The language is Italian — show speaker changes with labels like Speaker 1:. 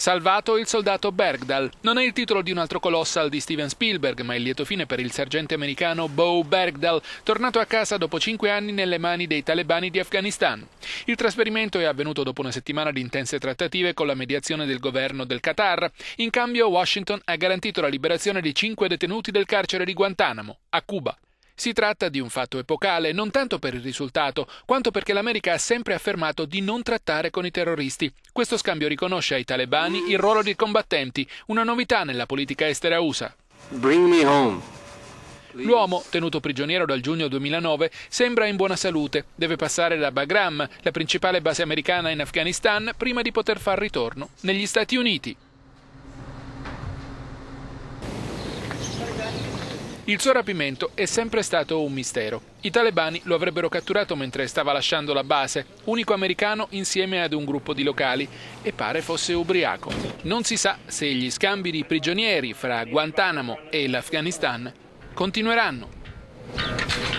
Speaker 1: Salvato il soldato Bergdahl. Non è il titolo di un altro colossal di Steven Spielberg, ma il lieto fine per il sergente americano Bo Bergdahl, tornato a casa dopo cinque anni nelle mani dei talebani di Afghanistan. Il trasferimento è avvenuto dopo una settimana di intense trattative con la mediazione del governo del Qatar. In cambio, Washington ha garantito la liberazione di cinque detenuti del carcere di Guantanamo, a Cuba. Si tratta di un fatto epocale, non tanto per il risultato, quanto perché l'America ha sempre affermato di non trattare con i terroristi. Questo scambio riconosce ai talebani il ruolo di combattenti, una novità nella politica estera USA. Bring me home. L'uomo, tenuto prigioniero dal giugno 2009, sembra in buona salute. Deve passare da Bagram, la principale base americana in Afghanistan, prima di poter far ritorno negli Stati Uniti. Il suo rapimento è sempre stato un mistero. I talebani lo avrebbero catturato mentre stava lasciando la base, unico americano insieme ad un gruppo di locali, e pare fosse ubriaco. Non si sa se gli scambi di prigionieri fra Guantanamo e l'Afghanistan continueranno.